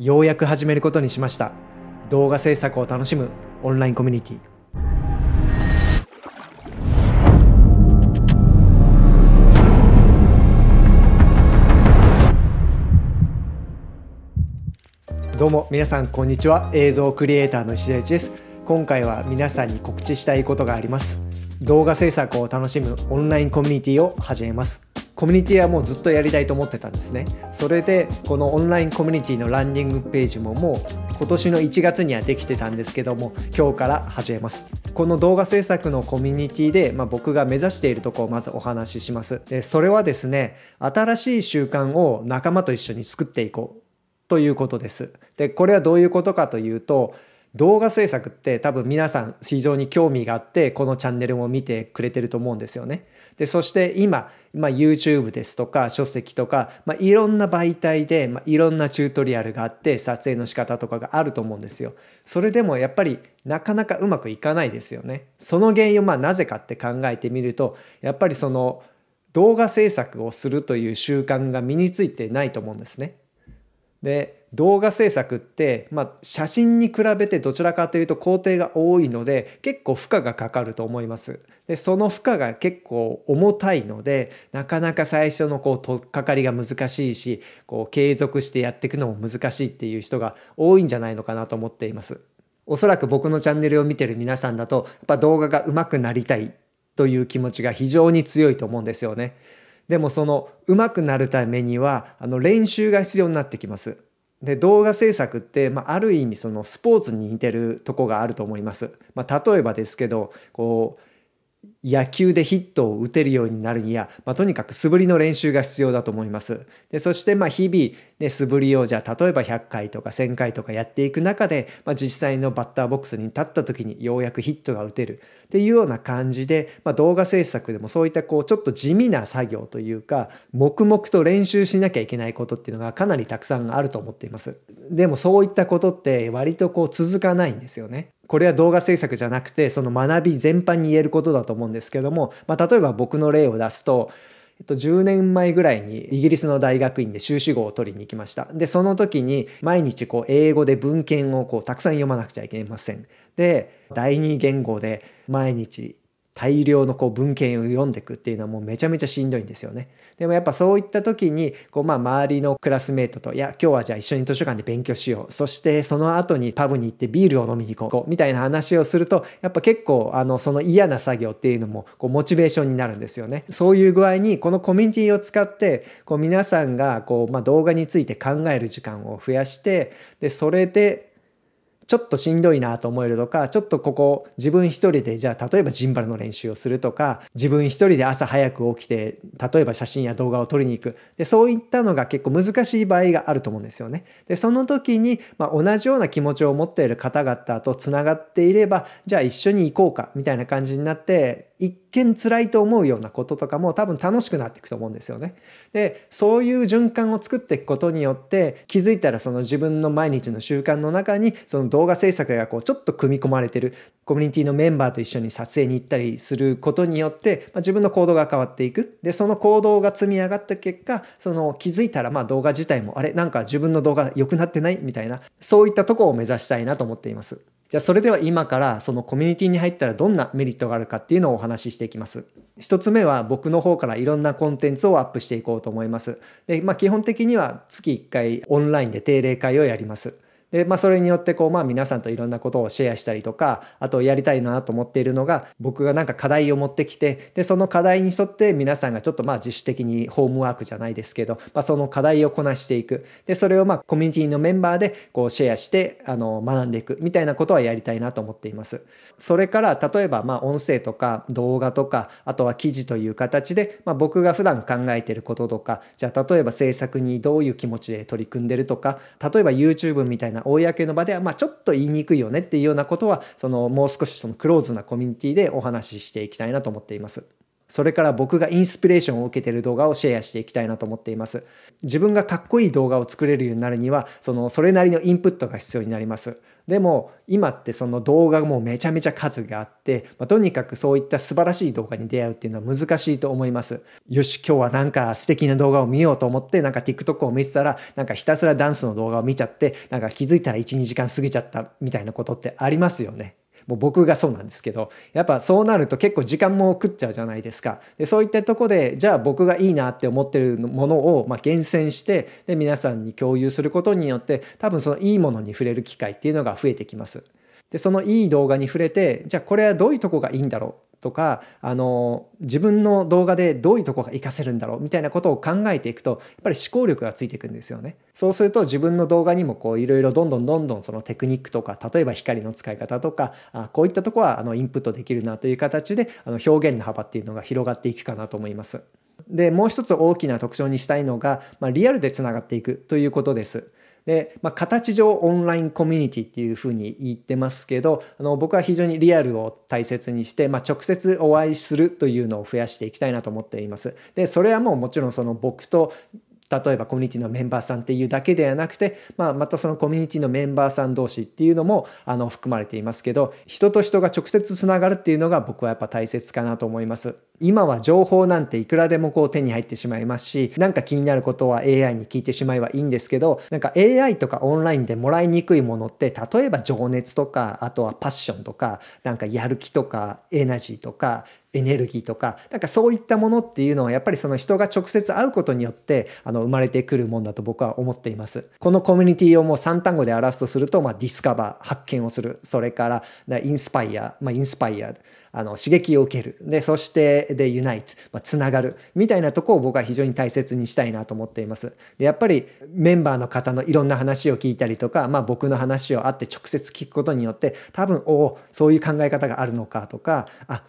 ようやく始めることにしました動画制作を楽しむオンラインコミュニティどうも皆さんこんにちは映像クリエイターの石田一です今回は皆さんに告知したいことがあります動画制作を楽しむオンラインコミュニティを始めますコミュニティはもうずっとやりたいと思ってたんですねそれでこのオンラインコミュニティのランディングページももう今年の1月にはできてたんですけども今日から始めますこの動画制作のコミュニティで、まあ、僕が目指しているとこをまずお話ししますでそれはですね新しい習慣を仲間と一緒に作っていこうということですでこれはどういうことかというと動画制作って多分皆さん非常に興味があってこのチャンネルも見てくれてると思うんですよね。でそして今、まあ、YouTube ですとか書籍とか、まあ、いろんな媒体で、まあ、いろんなチュートリアルがあって撮影の仕方とかがあると思うんですよ。それでもやっぱりなかなかうまくいかないですよね。その原因をまあなぜかって考えてみるとやっぱりその動画制作をするという習慣が身についてないと思うんですね。で動画制作って、まあ、写真に比べてどちらかというと工程が多いので結構負荷がかかると思います。でその負荷が結構重たいのでなかなか最初のこう取っかかりが難しいしこう継続してやっていくのも難しいっていう人が多いんじゃないのかなと思っています。おそらく僕のチャンネルを見てる皆さんだとやっぱ動画が上手くなりたいという気持ちが非常に強いと思うんですよね。でもその上手くなるためにはあの練習が必要になってきます。で動画制作って、まあ、ある意味そのスポーツに似てるとこがあると思います。まあ、例えばですけどこう野球でヒットを打てるようになるには、まあ、とにかく素振りの練習が必要だと思います。でそしてまあ日々、ね、素振りをじゃあ例えば100回とか1000回とかやっていく中で、まあ、実際のバッターボックスに立った時にようやくヒットが打てるっていうような感じで、まあ、動画制作でもそういったこうちょっと地味な作業というか黙々と練習しなきゃいけないことっていうのがかなりたくさんあると思っています。でもそういったことって割とこう続かないんですよね。これは動画制作じゃなくて、その学び全般に言えることだと思うんですけども、まあ、例えば僕の例を出すと、えっと、10年前ぐらいにイギリスの大学院で修士号を取りに行きました。で、その時に毎日こう英語で文献をこうたくさん読まなくちゃいけません。で、第二言語で毎日大量のこう文献を読んでいくっていうのはもうめちゃめちゃしんどいんですよね。でもやっぱそういった時にこうまあ周りのクラスメートと「いや今日はじゃあ一緒に図書館で勉強しよう」そしてその後にパブに行ってビールを飲みに行こうみたいな話をするとやっぱ結構あのその嫌な作業っていうのもこうモチベーションになるんですよね。そういう具合にこのコミュニティを使ってこう皆さんがこうまあ動画について考える時間を増やしてでそれでちょっとしんどいなと思えるとか、ちょっとここ自分一人で、じゃあ例えばジンバルの練習をするとか、自分一人で朝早く起きて、例えば写真や動画を撮りに行く。で、そういったのが結構難しい場合があると思うんですよね。で、その時に、まあ、同じような気持ちを持っている方々と繋がっていれば、じゃあ一緒に行こうか、みたいな感じになって、一見辛いと思うようなこととかも多分楽しくなっていくと思うんですよね。で、そういう循環を作っていくことによって気づいたらその自分の毎日の習慣の中にその動画制作がこうちょっと組み込まれてるコミュニティのメンバーと一緒に撮影に行ったりすることによって、まあ、自分の行動が変わっていく。で、その行動が積み上がった結果、その気づいたらまあ動画自体もあれなんか自分の動画良くなってないみたいなそういったとこを目指したいなと思っています。じゃあそれでは今からそのコミュニティに入ったらどんなメリットがあるかっていうのをお話ししていきます。一つ目は僕の方からいろんなコンテンツをアップしていこうと思います。で、まあ基本的には月1回オンラインで定例会をやります。で、まあ、それによってこう、まあ、皆さんといろんなことをシェアしたりとかあとやりたいなと思っているのが僕がなんか課題を持ってきてでその課題に沿って皆さんがちょっとまあ自主的にホームワークじゃないですけど、まあ、その課題をこなしていくでそれをまあコミュニティのメンバーでこうシェアしてあの学んでいくみたいなことはやりたいなと思っています。それから例えばまあ音声とか動画とかあとは記事という形で、まあ、僕が普段考えてることとかじゃあ例えば制作にどういう気持ちで取り組んでるとか例えば YouTube みたいなな公の場では、まあ、ちょっと言いにくいよねっていうようなことはそのもう少しそのクローズなコミュニティでお話ししていきたいなと思っています。それから僕がインスピレーションを受けている動画をシェアしていきたいなと思っています。自分がかっこいい動画を作れるようになるには、そのそれなりのインプットが必要になります。でも今ってその動画もめちゃめちゃ数があって、まあ、とにかくそういった素晴らしい動画に出会うっていうのは難しいと思います。よし、今日はなんか素敵な動画を見ようと思って、なんか TikTok を見てたら、なんかひたすらダンスの動画を見ちゃって、なんか気づいたら1、2時間過ぎちゃったみたいなことってありますよね。もう僕がそうなんですけどやっぱそうなると結構時間も食っちゃうじゃないですかでそういったとこでじゃあ僕がいいなって思ってるものをま厳選してで皆さんに共有することによって多分そのいいものに触れる機会っていうのが増えてきます。でそのいい動画に触れてじゃあこれはどういうとこがいいんだろうとかあの自分の動画でどういうとこが活かせるんだろうみたいなことを考えていくとやっぱり思考力がついていくんですよね。そうすると自分の動画にもこういろいろどんどんどんどんそのテクニックとか例えば光の使い方とかあこういったとこはあのインプットできるなという形であの表現の幅っていうのが広がっていくかなと思います。でもう一つ大きな特徴にしたいのが、まあ、リアルでつながっていくということです。で、まあ、形上オンラインコミュニティっていうふうに言ってますけど、あの、僕は非常にリアルを大切にして、まあ、直接お会いするというのを増やしていきたいなと思っています。で、それはもうもちろんその僕と例えばコミュニティのメンバーさんっていうだけではなくて、まあ、またそのコミュニティのメンバーさん同士っていうのもあの含まれていますけど人と人が直接つながるっていうのが僕はやっぱ大切かなと思います。今は情報なんていくらでもこう手に入ってしまいますし、なんか気になることは AI に聞いてしまえばいいんですけど、なんか AI とかオンラインでもらいにくいものって、例えば情熱とか、あとはパッションとか、なんかやる気とかエナジーとか、エネルギーとか、なんかそういったものっていうのはやっぱりその人が直接会うことによって、あの、生まれてくるもんだと僕は思っています。このコミュニティをもう3単語で表すとすると、まあ、ディスカバー、発見をする。それから、インスパイア、まあ、インスパイア、あの、刺激を受ける。で、そして、で、ユナイト、まあ、つながる。みたいなとこを僕は非常に大切にしたいなと思っています。で、やっぱりメンバーの方のいろんな話を聞いたりとか、まあ僕の話を会って直接聞くことによって、多分、おお、そういう考え方があるのかとか、あ、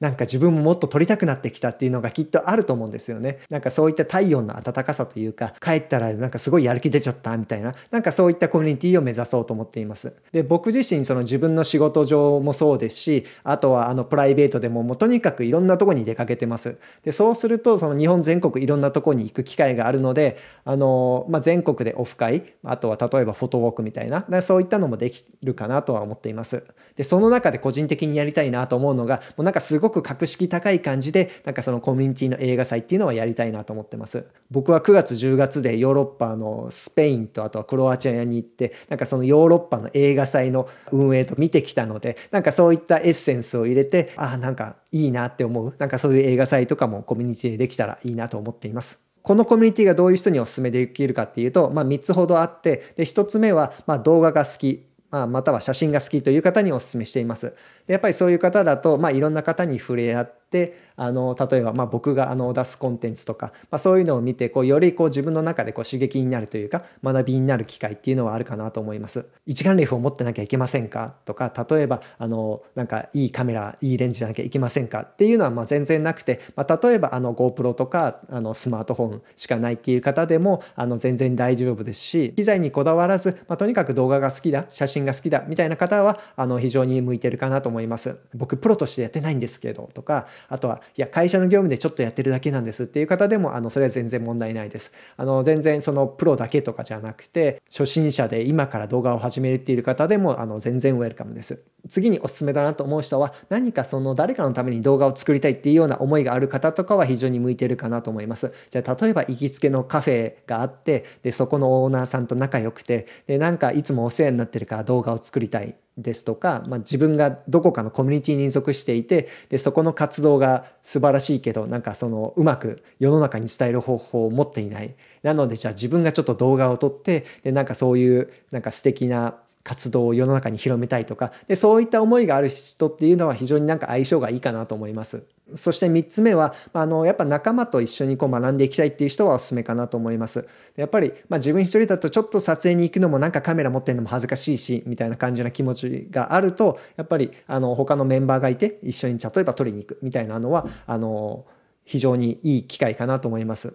なんか自分ももっと撮りたくなってきたっていうのがきっとあると思うんですよね。なんかそういった体温の温かさというか、帰ったらなんかすごいやる気出ちゃったみたいな、なんかそういったコミュニティを目指そうと思っています。で、僕自身その自分の仕事上もそうですし、あとはあのプライベートでももうとにかくいろんなとこに出かけてます。で、そうするとその日本全国いろんなとこに行く機会があるので、あの、まあ、全国でオフ会、あとは例えばフォトウォークみたいな、そういったのもできるかなとは思っています。で、その中で個人的にやりたいなと思うのが、もうなんかすごいごく格式高い感じで、なんかそのコミュニティの映画祭っていうのはやりたいなと思ってます。僕は9月10月でヨーロッパのスペインとあとはクロアチアに行って、なんかそのヨーロッパの映画祭の運営と見てきたので、なんかそういったエッセンスを入れて、ああ、なんかいいなって思う。なんかそういう映画祭とかもコミュニティでできたらいいなと思っています。このコミュニティがどういう人にお勧めできるかっていうと、まあ、3つほどあって、で、1つ目は、ま動画が好き、まあ、または写真が好きという方にお勧めしています。でやっぱりそういう方だと、まあ、いろんな方に触れ合ってあの例えばま僕があの出すコンテンツとか、まあ、そういうのを見てこうよりこう自分の中でこう刺激になるというか学びになる機会っていうのはあるかなと思います。一眼レフを持ってなきゃいけませんかとか例えばあのなんかいいカメラいいレンズじゃなきゃいけませんかっていうのはま全然なくて、まあ、例えばあの GoPro とかあのスマートフォンしかないっていう方でもあの全然大丈夫ですし機材にこだわらず、まあ、とにかく動画が好きだ写真が好きだみたいな方はあの非常に向いてるかなと思います。思います。僕プロとしてやってないんですけどとか、あとは、いや、会社の業務でちょっとやってるだけなんですっていう方でも、あの、それは全然問題ないです。あの、全然そのプロだけとかじゃなくて、初心者で今から動画を始めるっている方でも、あの、全然ウェルカムです。次におすすめだなと思う人は何かその誰かのために動画を作りたいっていうような思いがある方とかは非常に向いてるかなと思います。じゃあ例えば行きつけのカフェがあってでそこのオーナーさんと仲良くてでなんかいつもお世話になってるから動画を作りたいですとか、まあ、自分がどこかのコミュニティに属していてでそこの活動が素晴らしいけどなんかそのうまく世の中に伝える方法を持っていないなのでじゃあ自分がちょっと動画を撮ってでなんかそういうなんか素敵な活動を世の中に広めたいとかでそういった思いがある人っていうのは非常になんか相性がいいかなと思います。そして3つ目は、あの、やっぱ仲間と一緒にこう学んでいきたいっていう人はおすすめかなと思います。やっぱり、まあ、自分一人だとちょっと撮影に行くのもなんかカメラ持ってるのも恥ずかしいし、みたいな感じな気持ちがあると、やっぱり、あの、他のメンバーがいて一緒に例えば撮りに行くみたいなのは、あの、非常にいい機会かなと思います。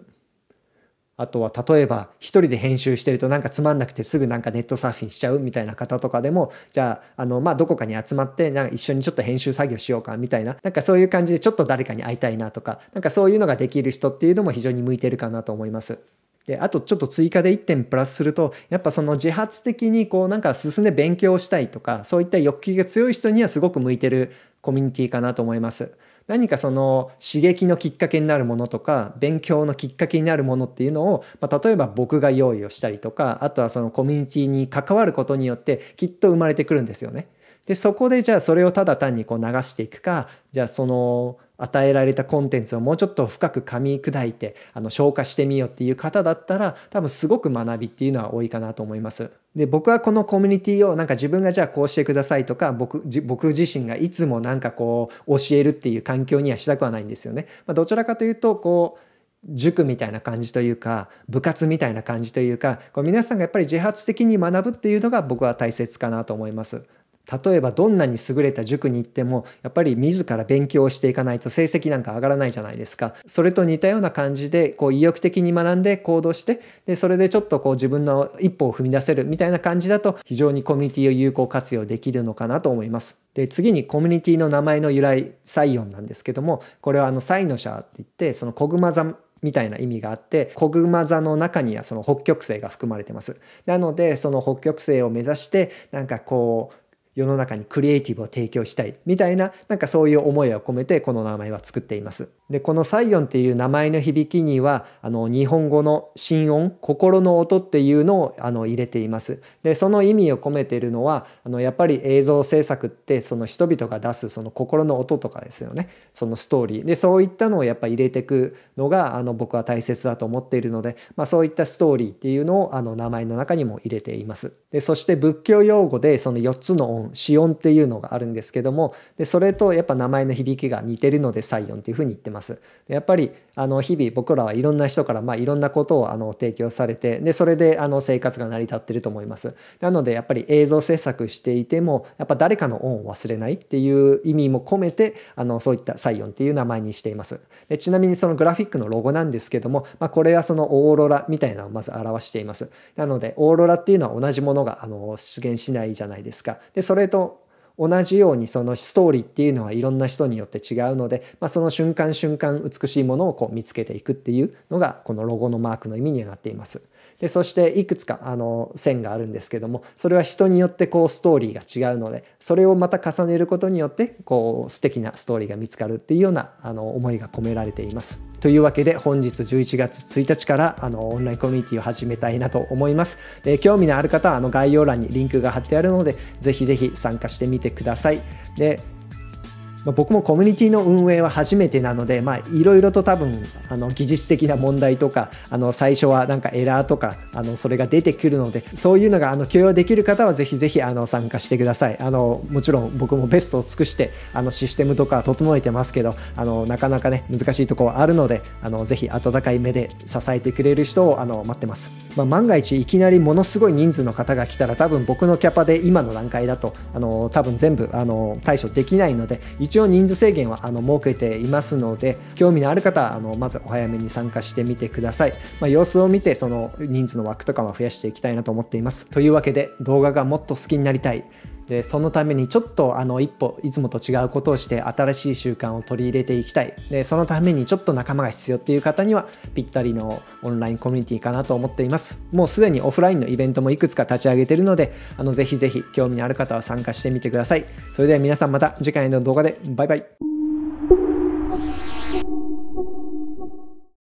あとは例えば一人で編集してるとなんかつまんなくてすぐなんかネットサーフィンしちゃうみたいな方とかでもじゃああのまあどこかに集まってなんか一緒にちょっと編集作業しようかみたいななんかそういう感じでちょっと誰かに会いたいなとかなんかそういうのができる人っていうのも非常に向いてるかなと思います。であとちょっと追加で1点プラスするとやっぱその自発的にこうなんか進んで勉強したいとかそういった欲求が強い人にはすごく向いてるコミュニティかなと思います。何かその刺激のきっかけになるものとか勉強のきっかけになるものっていうのを、まあ、例えば僕が用意をしたりとかあとはそのコミュニティに関わることによってきっと生まれてくるんですよね。でそこでじゃあそれをただ単にこう流していくかじゃあその与えられたコンテンツをもうちょっと深く噛み砕いてあの消化してみようっていう方だったら多分すごく学びっていうのは多いかなと思います。で僕はこのコミュニティをなんか自分がじゃあこうしてくださいとか僕僕自身がいつもなんかこう教えるっていう環境にはしたくはないんですよね。まあ、どちらかというとこう塾みたいな感じというか部活みたいな感じというかこう皆さんがやっぱり自発的に学ぶっていうのが僕は大切かなと思います。例えばどんなに優れた塾に行ってもやっぱり自ら勉強していかないと成績なんか上がらないじゃないですかそれと似たような感じでこう意欲的に学んで行動してでそれでちょっとこう自分の一歩を踏み出せるみたいな感じだと非常にコミュニティを有効活用できるのかなと思いますで次にコミュニティの名前の由来サイオンなんですけどもこれはあのサイノシャーって言ってその小熊座みたいな意味があって小熊座の中にはその北極星が含まれてますなのでその北極星を目指してなんかこう世の中にクリエイティブを提供したいみたいななんかそういう思いを込めてこの名前は作っています。でこのサイヨンっていう名前の響きにはあの日本語の心音心の音っていうのをあの入れています。でその意味を込めているのはあのやっぱり映像制作ってその人々が出すその心の音とかですよねそのストーリーでそういったのをやっぱ入れてくのがあの僕は大切だと思っているので、まあ、そういったストーリーっていうのをあの名前の中にも入れています。でそして仏教用語でその4つの音シオンっていうのがあるんですけどもでそれとやっぱ名前の響きが似てるのでオンっていうふうに言ってます。やっぱりあの日々僕らはいろんな人からまあいろんなことをあの提供されてでそれであの生活が成り立ってると思います。なのでやっぱり映像制作していてもやっぱ誰かの恩を忘れないっていう意味も込めてあのそういったサイオンっていう名前にしています。でちなみにそのグラフィックのロゴなんですけども、まあ、これはそのオーロラみたいなのをまず表しています。なのでオーロラっていうのは同じものがあの出現しないじゃないですか。でそれと同じようにそのストーリーっていうのはいろんな人によって違うので、まあ、その瞬間瞬間美しいものをこう見つけていくっていうのがこのロゴのマークの意味になっています。で、そしていくつかあの線があるんですけども、それは人によってこうストーリーが違うので、それをまた重ねることによって、こう素敵なストーリーが見つかるっていうようなあの思いが込められています。というわけで本日11月1日からあのオンラインコミュニティを始めたいなと思います。で興味のある方はあの概要欄にリンクが貼ってあるので、ぜひぜひ参加してみてください。でまあ、僕もコミュニティの運営は初めてなのでいろいろと多分あの技術的な問題とかあの最初はなんかエラーとかあのそれが出てくるのでそういうのがあの許容できる方はぜひぜひあの参加してくださいあのもちろん僕もベストを尽くしてあのシステムとか整えてますけどあのなかなかね難しいところはあるのであのぜひ温かい目で支えてくれる人をあの待ってます、まあ、万が一いきなりものすごい人数の方が来たら多分僕のキャパで今の段階だとあの多分全部あの対処できないので一一応人数制限はあの設けていますので興味のある方はあのまずお早めに参加してみてください、まあ、様子を見てその人数の枠とかは増やしていきたいなと思っていますというわけで動画がもっと好きになりたいでそのためにちょっとあの一歩いつもと違うことをして新しい習慣を取り入れていきたいでそのためにちょっと仲間が必要っていう方にはぴったりのオンラインコミュニティかなと思っていますもうすでにオフラインのイベントもいくつか立ち上げてるのであのぜひぜひ興味のある方は参加してみてくださいそれでは皆さんまた次回の動画でバイバイ